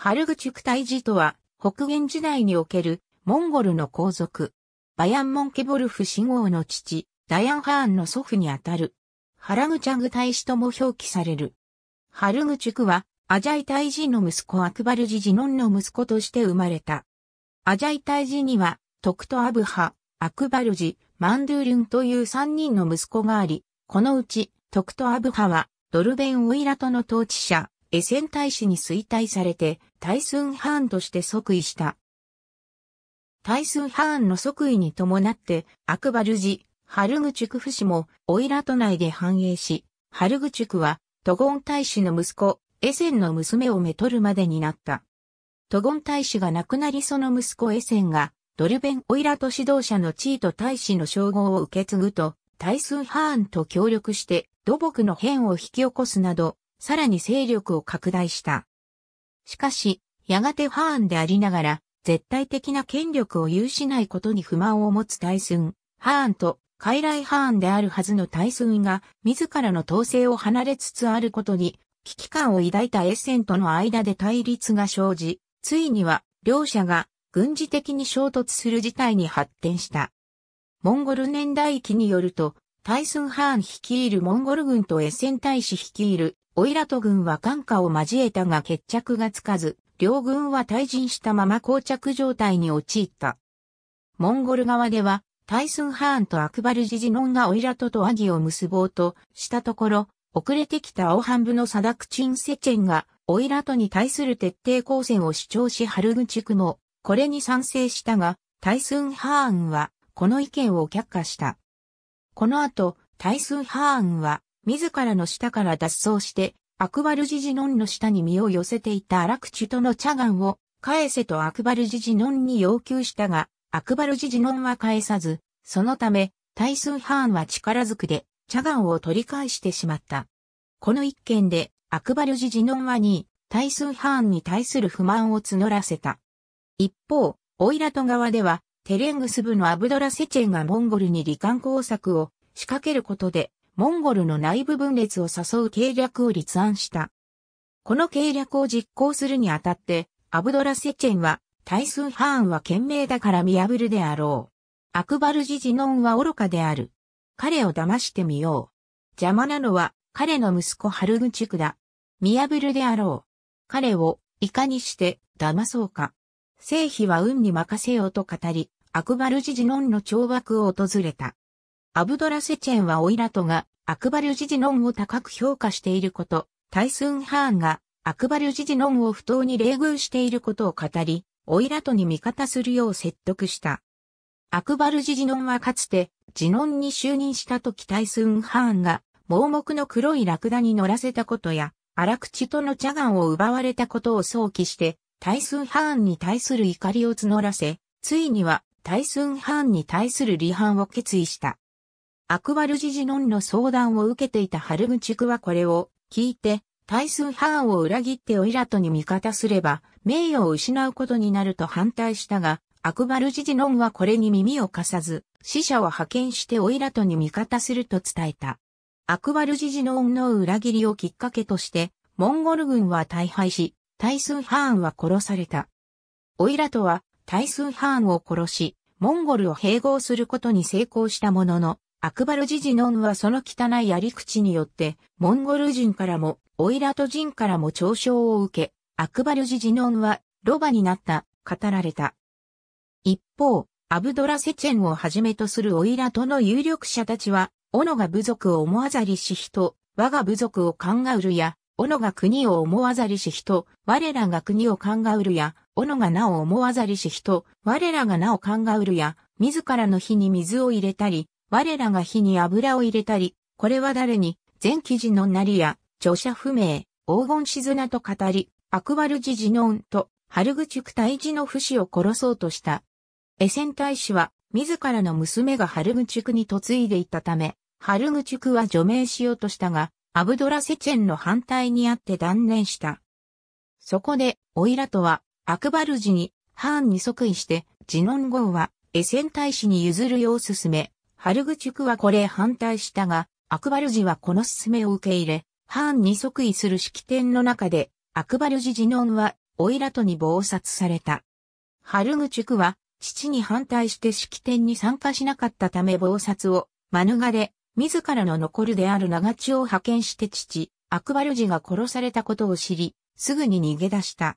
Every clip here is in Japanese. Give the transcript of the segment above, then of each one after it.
ハルグチュクタイジとは、北元時代におけるモンゴルの皇族、バヤン・モンケボルフ信号の父、ダヤン・ハーンの祖父にあたる、ハラグチャグ大使とも表記される。ハルグチュクは、アジャイ大使の息子アクバルジジノンの息子として生まれた。アジャイ大使には、トクト・アブハ、アクバルジ、マンドゥールンという三人の息子があり、このうち、トクト・アブハは、ドルベン・オイラトの統治者、エセン大使に衰退されて、タイスンハーンとして即位した。タイスンハーンの即位に伴って、アクバルジ、ハルグチュクフ氏も、オイラト内で繁栄し、ハルグチュクは、トゴン大使の息子、エセンの娘をめとるまでになった。トゴン大使が亡くなりその息子エセンが、ドルベン・オイラト指導者の地位と大使の称号を受け継ぐと、タイスン・ハーンと協力して土木の変を引き起こすなど、さらに勢力を拡大した。しかし、やがてハーンでありながら、絶対的な権力を有しないことに不満を持つ大寸、ハーンと、傀儡ハーンであるはずの大寸が、自らの統制を離れつつあることに、危機感を抱いたエッセンとの間で対立が生じ、ついには、両者が、軍事的に衝突する事態に発展した。モンゴル年代記によると、タイスン・ハーン率いるモンゴル軍とエッセン大使率いるオイラト軍は感下を交えたが決着がつかず、両軍は退陣したまま膠着状態に陥った。モンゴル側では、タイスン・ハーンとアクバル・ジジノンがオイラトとアギを結ぼうとしたところ、遅れてきた青半部のサダクチン・セチェンが、オイラトに対する徹底抗戦を主張しハルグチクも、これに賛成したが、タイスン・ハーンは、この意見を却下した。この後、タイスン・ハーンは、自らの下から脱走して、アクバルジジノンの下に身を寄せていたアラクチュとの茶ャを、返せとアクバルジジノンに要求したが、アクバルジジノンは返さず、そのため、タイスン・ハーンは力ずくで、茶ャを取り返してしまった。この一件で、アクバルジジノンは2位、タイスン・ハーンに対する不満を募らせた。一方、オイラト側では、テレングス部のアブドラセチェンがモンゴルに罹患工作を仕掛けることで、モンゴルの内部分裂を誘う計略を立案した。この計略を実行するにあたって、アブドラセチェンは、大数ハーンは賢明だから見破るであろう。アクバルジジノンは愚かである。彼を騙してみよう。邪魔なのは、彼の息子ハルグチクだ。見破るであろう。彼を、いかにして、騙そうか。聖妃は運に任せようと語り、アクバルジジノンの懲罰を訪れた。アブドラセチェンはオイラトがアクバルジジノンを高く評価していること、タイスンハーンがアクバルジジノンを不当に冷遇していることを語り、オイラトに味方するよう説得した。アクバルジジノンはかつて、ジノンに就任した時タイスンハーンが盲目の黒いラクダに乗らせたことや、荒口との茶眼を奪われたことを想起して、タイスンハーンに対する怒りを募らせ、ついにはタイスン・ハーンに対する離反を決意した。アクバルジジノンの相談を受けていたハルグチクはこれを聞いて、タイスン・ハーンを裏切ってオイラトに味方すれば、名誉を失うことになると反対したが、アクバルジジノンはこれに耳を貸さず、死者を派遣してオイラトに味方すると伝えた。アクバルジジノンの裏切りをきっかけとして、モンゴル軍は大敗し、タイスン・ハーンは殺された。オイラトはタイスン・ハーンを殺し、モンゴルを併合することに成功したものの、アクバル・ジジノンはその汚いやり口によって、モンゴル人からも、オイラト人からも嘲笑を受け、アクバル・ジジノンは、ロバになった、語られた。一方、アブドラ・セチェンをはじめとするオイラトの有力者たちは、斧が部族を思わざりし人、我が部族を考うるや、斧が国を思わざりし人、我らが国を考うるや、斧がなお思わざりし人、我らがなお考うるや、自らの火に水を入れたり、我らが火に油を入れたり、これは誰に、全記事のなりや、著者不明、黄金しずなと語り、アクバルジジノンと、春口区大事の不死を殺そうとした。エセン大使は、自らの娘が春口区に嫁いでいたため、春口区は除名しようとしたが、アブドラセチェンの反対にあって断念した。そこで、オイラトは、アクバルジに、ハーンに即位して、ジノン号は、エセン大使に譲るよう進め、ハルグチュクはこれ反対したが、アクバルジはこの勧めを受け入れ、ハーンに即位する式典の中で、アクバルジジノンは、オイラトに暴殺された。ハルグチュクは、父に反対して式典に参加しなかったため暴殺を、免れ、自らの残るである長地を派遣して父、アクバルジが殺されたことを知り、すぐに逃げ出した。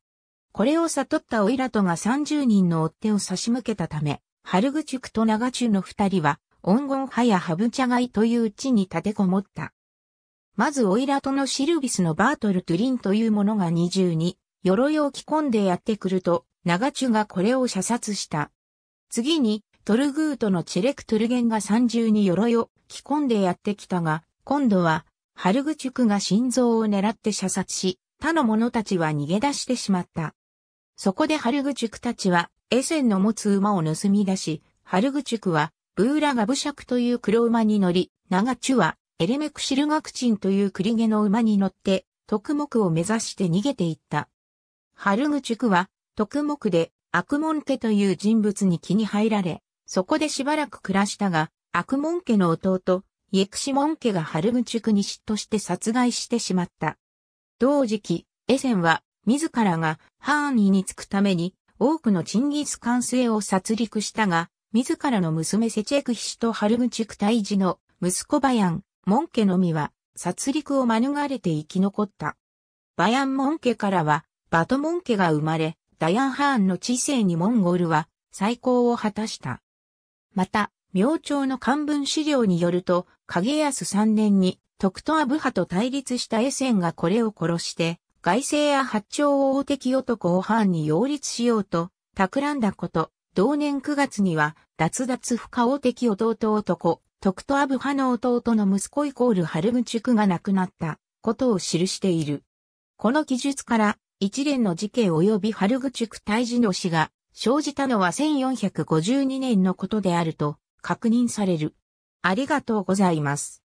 これを悟ったオイラトが30人の追っ手を差し向けたため、ハルグチュクと長中の二人は、オンゴン派やハブチャガイという地に立てこもった。まずオイラトのシルビスのバートル・トゥリンという者が二重に、鎧を着込んでやってくると、長中がこれを射殺した。次に、トルグートのチェレクトルゲンが三重に鎧を着込んでやってきたが、今度は、ハルグチュクが心臓を狙って射殺し、他の者たちは逃げ出してしまった。そこでハルグチュクたちは、エセンの持つ馬を盗み出し、ハルグチュクは、ブーラガブシャクという黒馬に乗り、ナガチュは、エレメクシルガクチンというクリゲの馬に乗って、特目を目指して逃げていった。ハルグチュクは、特目で、悪門家という人物に気に入られ、そこでしばらく暮らしたが、悪門家の弟、イエクシモン家が春口に嫉妬して殺害してしまった。同時期、エセンは自らが範囲につくために多くのチンギスカンを殺戮したが、自らの娘セチェクヒシと春口区退治の息子バヤン、モン家のみは殺戮を免れて生き残った。バヤンモン家からはバトモン家が生まれ、ダヤンハーンの知性にモンゴルは再興を果たした。また、明朝の漢文資料によると、影安三年に、徳と阿部派と対立したエセンがこれを殺して、外政や八丁王敵男を藩に擁立しようと、企んだこと、同年9月には、脱脱不可王敵弟男、徳と阿部派の弟の息子イコール春文塾が亡くなったことを記している。この記述から、一連の事件及び春口区退治の死が生じたのは1452年のことであると確認される。ありがとうございます。